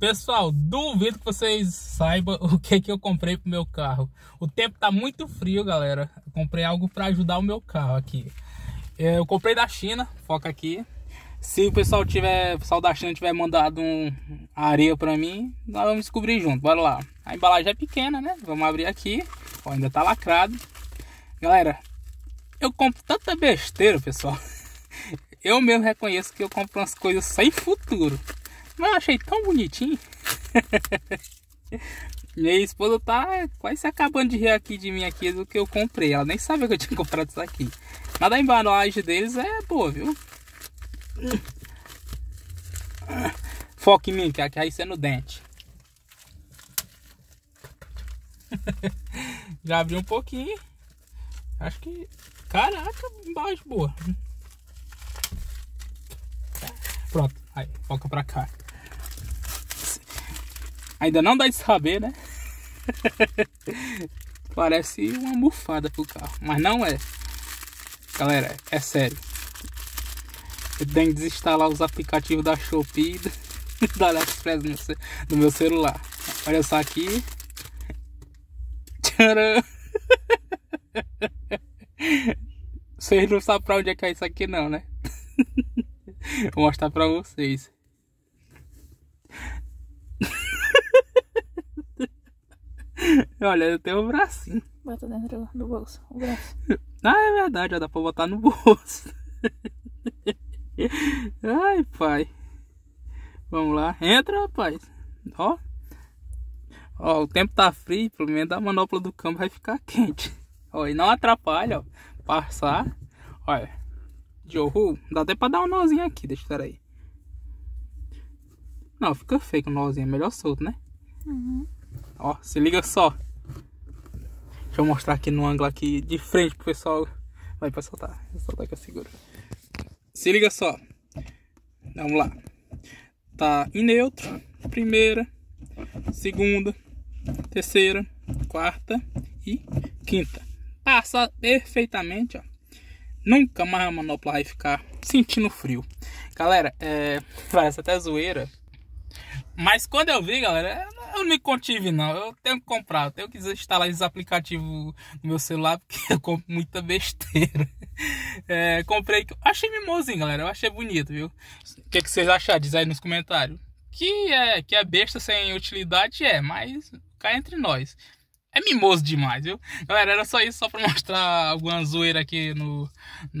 Pessoal, duvido que vocês saibam o que, que eu comprei pro meu carro. O tempo tá muito frio, galera. Eu comprei algo para ajudar o meu carro aqui. É, eu comprei da China, foca aqui. Se o pessoal tiver, o pessoal da China tiver mandado um areia para mim, nós vamos descobrir junto. Bora lá. A embalagem é pequena, né? Vamos abrir aqui. Ó, ainda tá lacrado. Galera, eu compro tanta besteira, pessoal. Eu mesmo reconheço que eu compro umas coisas sem futuro. Mas eu achei tão bonitinho. Minha esposa tá quase se acabando de rir aqui de mim aqui do que eu comprei. Ela nem sabia que eu tinha comprado isso aqui. Mas a embalagem deles é boa, viu? Foca em mim, que aí você é no dente. Já abri um pouquinho. Acho que... Caraca, embalagem boa. Pronto, aí, foca pra cá. Ainda não dá de saber, né? Parece uma mufada pro carro, mas não é. Galera, é sério. Eu tenho que desinstalar os aplicativos da Shopee e da AliExpress no meu celular. Olha só aqui. Tcharam! Vocês não sabem pra onde é que é isso aqui não, né? Vou mostrar pra vocês. Olha, eu tenho o bracinho. Bota dentro do bolso, o braço. Ah, é verdade, ó, dá pra botar no bolso. Ai, pai. Vamos lá. Entra, rapaz. Ó. Ó, o tempo tá frio, pelo menos a manopla do campo vai ficar quente. Ó, e não atrapalha, ó. Passar. Olha. Johu, dá até pra dar um nozinho aqui, deixa eu aí. Não, fica feio com o nozinho, é melhor solto, né? Uhum. Ó, se liga só. Deixa eu mostrar aqui no ângulo aqui de frente pro pessoal. Vai pra soltar. Vou soltar que eu seguro. Se liga só. Vamos lá. Tá em neutro. Primeira, segunda, terceira, quarta e quinta. Passa perfeitamente, ó. Nunca mais a manopla vai ficar sentindo frio. Galera, é... parece até zoeira. Mas quando eu vi, galera, é eu não me contive, não. Eu tenho que comprar. Eu tenho que instalar esse aplicativo no meu celular, porque eu compro muita besteira. É, comprei. Achei mimosinho, galera. Eu achei bonito, viu? O que, é que vocês acharam? Diz aí nos comentários. Que é, que é besta sem utilidade, é, mas cá entre nós é mimoso demais, viu? Galera, era só isso, só pra mostrar alguma zoeira aqui, no,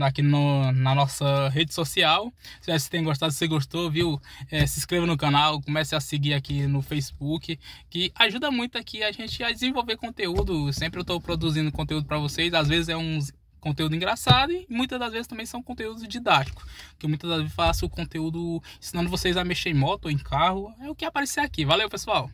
aqui no, na nossa rede social. Se vocês têm gostado, se você gostou, viu? É, se inscreva no canal, comece a seguir aqui no Facebook, que ajuda muito aqui a gente a desenvolver conteúdo. Sempre eu tô produzindo conteúdo para vocês, às vezes é uns conteúdo engraçado e muitas das vezes também são conteúdos didáticos. Que muitas das vezes faço conteúdo ensinando vocês a mexer em moto ou em carro. É o que aparecer aqui. Valeu, pessoal!